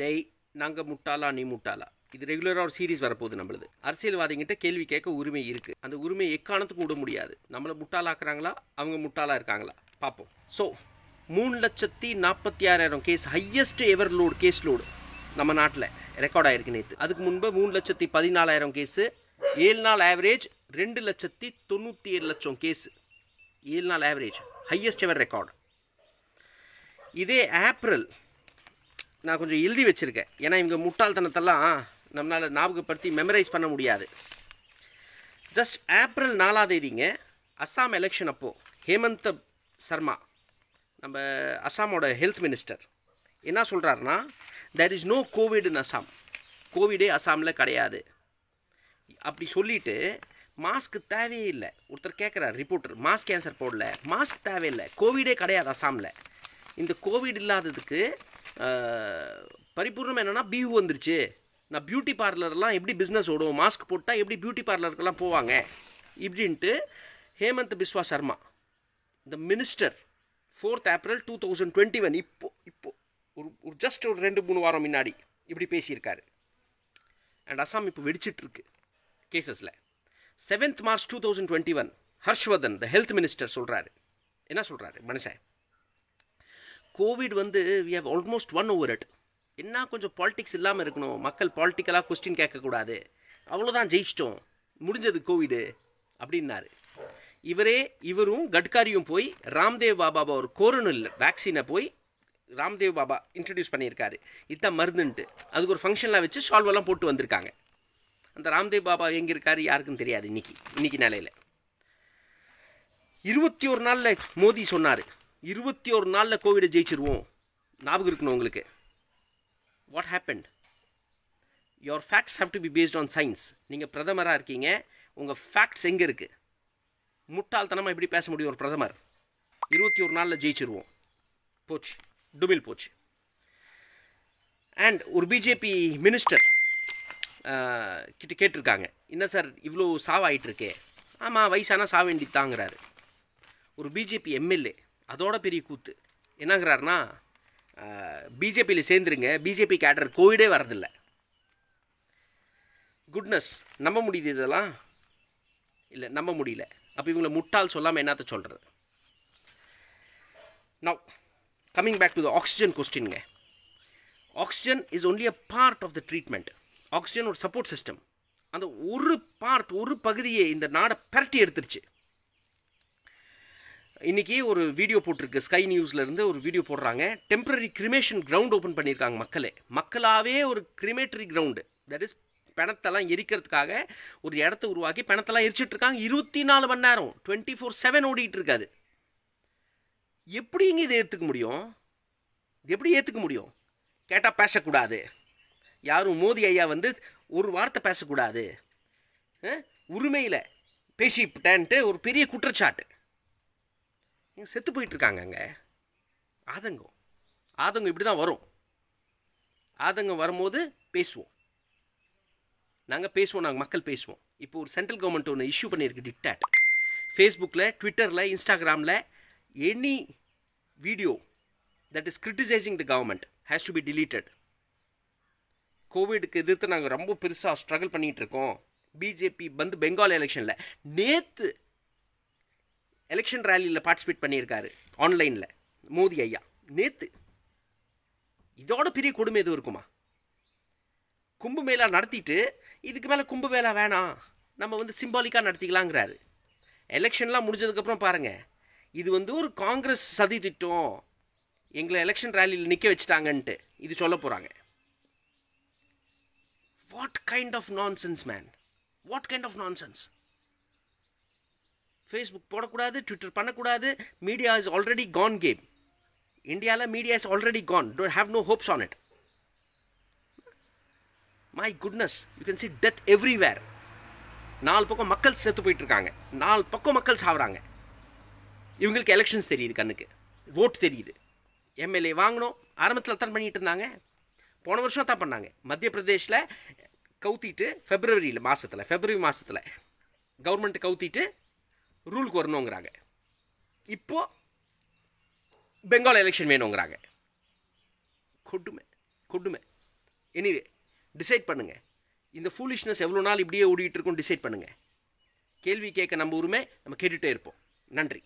டெய் நாங்கள் முட்டாளா நீ முட்டாளா இது ரெகுலராக ஒரு சீரீஸ் வரப்போகுது நம்மளது அரசியல்வாதிகிட்ட கேள்வி கேட்க உரிமை இருக்குது அந்த உரிமை எக்காரணத்துக்கு விட முடியாது நம்மளை முட்டாளாக்குறாங்களா அவங்க முட்டாளாக இருக்காங்களா பார்ப்போம் ஸோ மூணு லட்சத்தி நாற்பத்தி ஆறாயிரம் case highest ever load case load நம்ம நாட்டில் ரெக்கார்ட் ஆயிருக்கு நேற்று அதுக்கு முன்பு மூணு லட்சத்தி பதினாலாயிரம் கேஸு ஏழு நாள் ஆவரேஜ் ரெண்டு லட்சத்தி தொண்ணூற்றி ஏழு லட்சம் கேஸ் ஏழு நாள் ஆவரேஜ் ஹையஸ்ட் எவர் ரெக்கார்டு இதே ஏப்ரல் நான் கொஞ்சம் எழுதி வச்சுருக்கேன் ஏன்னா இவங்க முட்டாள்தனத்தெல்லாம் நம்மளால் ஞாபகப்படுத்தி மெமரைஸ் பண்ண முடியாது ஜஸ்ட் ஏப்ரல் நாலாம் தேதிங்க அஸ்ஸாம் எலெக்ஷன் அப்போது ஹேமந்த சர்மா நம்ம அஸ்ஸாமோட ஹெல்த் மினிஸ்டர் என்ன சொல்கிறாருன்னா there is no Covid in Assam கோவிடே அஸ்ஸாமில் கிடையாது அப்படி சொல்லிவிட்டு மாஸ்க் தேவையே இல்லை ஒருத்தர் கேட்குறார் ரிப்போர்ட்டர் மாஸ்க் கேன்சர் போடல மாஸ்க் தேவையில்லை கோவிடே கிடையாது அஸ்ஸாமில் இந்த கோவிட் இல்லாததுக்கு பரிபூர்ணம் என்னென்னா பிஹு வந்துருச்சு நான் பியூட்டி பார்லர்லாம் எப்படி பிஸ்னஸ் ஓடும் மாஸ்க் போட்டால் எப்படி பியூட்டி பார்லருக்கெல்லாம் போவாங்க இப்படின்ட்டு Hemant Biswa Sarma the minister fourth April two thousand twenty one இப்போ இப்போ ஒரு ஒரு ஜஸ்ட் ஒரு ரெண்டு மூணு வாரம் முன்னாடி இப்படி பேசியிருக்காரு அண்ட் அசாம் இப்போ வெடிச்சிட்ருக்கு கேசஸில் seventh March two thousand twenty one Harshvardhan the health minister சொல்கிறாரு என்ன சொல்கிறாரு மனுஷன் கோவிட் வந்து we have almost won over it என்ன கொஞ்சம் பாலிட்டிக்ஸ் இல்லாமல் இருக்கணும் மக்கள் பாலிட்டிக்கலாக கொஸ்டின் கேட்கக்கூடாது அவ்வளோதான் ஜெயிச்சிட்டோம் முடிஞ்சது கோவிடு அப்படின்னாரு இவரே இவரும் கட்காரியும் போய் ராம்தேவ் பாபாவை ஒரு இல்லை வேக்சினை போய் ராம்தேவ் பாபா இன்ட்ரடியூஸ் பண்ணியிருக்காரு இதுதான் மருந்துன்ட்டு அதுக்கு ஒரு ஃபங்க்ஷனில் வச்சு சால்வெல்லாம் போட்டு வந்திருக்காங்க அந்த ராம்தேவ் பாபா எங்கே இருக்காரு யாருக்கும் தெரியாது இன்னைக்கு இன்னைக்கு நிலையில் இருபத்தி ஒரு நாளில் மோடி சொன்னார் இருபத்தி ஒரு நாளில் கோவிடை ஜெயிச்சிருவோம் ஞாபகம் இருக்கணும் உங்களுக்கு what happen your facts have to be based on science நீங்கள் பிரதமராக இருக்கீங்க உங்கள் ஃபேக்ட்ஸ் எங்கே இருக்குது முட்டாள்தனமாக எப்படி பேச முடியும் ஒரு பிரதமர் இருபத்தி ஒரு நாளில் ஜெயிச்சிருவோம் போச்சு டுமில் போச்சு அண்ட் ஒரு பிஜேபி மினிஸ்டர் கிட்ட கேட்டிருக்காங்க என்ன சார் இவ்வளோ சாவாயிட்டு இருக்கே ஆமாம் வயசானால் சாவேண்டி தாங்கிறாரு ஒரு பிஜேபி எம்எல்ஏ அதோட பெரிய கூத்து என்னங்கிறாருன்னா பிஜேபியில் சேர்ந்துருங்க பிஜேபி கேடர் கோவிடே வரதில்லை குட்னஸ் நம்ப முடியுது இதெல்லாம் இல்லை நம்ப முடியல அப்போ இவங்களை முட்டால் சொல்லாமல் என்னத்த சொல்கிறது now coming back to the oxygen கொஸ்டின்ங்க oxygen is only a part of the treatment oxygen ஒரு சப்போர்ட் சிஸ்டம் அந்த ஒரு பார்ட் ஒரு பகுதியை இந்த நாடை பரட்டி எடுத்துருச்சு இன்றைக்கி ஒரு வீடியோ போட்டிருக்கு ஸ்கை நியூஸ்லேருந்து ஒரு வீடியோ போடுறாங்க டெம்பரரி கிரிமேஷன் கிரவுண்ட் ஓப்பன் பண்ணியிருக்காங்க மக்களே மக்களாகவே ஒரு கிரிமேட்டரி கிரவுண்டு தட் இஸ் பிணத்தெல்லாம் எரிக்கிறதுக்காக ஒரு இடத்த உருவாக்கி பிணத்தெல்லாம் எரிச்சிட்ருக்காங்க இருபத்தி நாலு மணி நேரம் டுவெண்ட்டி ஃபோர் செவன் ஓடிட்டு இருக்காது எப்படிங்க இதை ஏற்றுக்க முடியும் எப்படி ஏற்றுக்க முடியும் கேட்டால் பேசக்கூடாது யாரும் மோதி ஐயா வந்து ஒரு வார்த்தை பேசக்கூடாது உரிமையில் பேசிட்டேன்ட்டு ஒரு பெரிய குற்றச்சாட்டு நீங்கள் செத்து போயிட்டுருக்காங்க அங்கே ஆதங்கம் ஆதங்கம் இப்படி தான் வரும் ஆதங்கம் வரும்போது பேசுவோம் நாங்கள் பேசுவோம் நாங்கள் மக்கள் பேசுவோம் இப்போ ஒரு சென்ட்ரல் கவர்மெண்ட் ஒன்று இஷ்யூ பண்ணியிருக்கு டிக்டாட் ஃபேஸ்புக்கில் ட்விட்டரில் இன்ஸ்டாகிராமில் any video that is criticising the government has to be deleted கோவிடுக்கு எதிர்த்து நாங்கள் ரொம்ப பெருசாக ஸ்ட்ரகிள் பண்ணிகிட்டு இருக்கோம் பிஜேபி வந்து பெங்கால் எலெக்ஷனில் நேற்று எலெக்ஷன் ரேலியில் பார்ட்டிசிபேட் பண்ணியிருக்காரு ஆன்லைனில் மோதி ஐயா நேற்று இதோட பெரிய கொடுமை எதுவும் இருக்குமா கும்பு மேலா நடத்திட்டு இதுக்கு மேலே கும்பு மேலா வேணாம் நம்ம வந்து சிம்பாலிக்காக நடத்திக்கலாங்கிறாரு எலெக்ஷன்லாம் முடிஞ்சதுக்கப்புறம் பாருங்கள் இது வந்து ஒரு காங்கிரஸ் சதி திட்டம் எங்களை எலெக்ஷன் ரேலியில் நிற்க வச்சுட்டாங்கன்ட்டு இது சொல்ல போகிறாங்க what kind of nonsense man what kind of nonsense Facebook போடக்கூடாது ட்விட்டர் பண்ணக்கூடாது media is already con game இந்தியாவில் media is already con don't have no hopes on it my goodness you can see death everywhere நாலு பக்கம் மக்கள் செத்து போயிட்டுருக்காங்க நாலு பக்கம் மக்கள் சாப்பிட்றாங்க இவங்களுக்கு எலெக்ஷன்ஸ் தெரியுது கண்ணுக்கு ஓட்டு தெரியுது எம்எல்ஏ வாங்கினோம் ஆரம்பத்தில் தான் பண்ணிகிட்டு இருந்தாங்க போன வருஷம் தான் பண்ணாங்க மத்திய பிரதேஷில் கவுத்திட்டு ஃபெப்ரவரியில் மாதத்தில் ஃபெப்ரவரி மாதத்தில் கவர்மெண்ட்டு கவுத்திட்டு ரூலுக்கு வரணுங்கிறாங்க இப்போது பெங்கால் எலெக்ஷன் வேணுங்கிறாங்க கொடுமை கொடுமை எனிவே டிசைட் பண்ணுங்கள் இந்த ஃபூலிஷ்னஸ் எவ்வளோ நாள் இப்படியே ஓடிட்டுருக்கோம் இருக்கும் டிசைட் பண்ணுங்கள் கேள்வி கேட்க நம்ம உரிமை நம்ம கேட்டுகிட்டே இருப்போம் நன்றி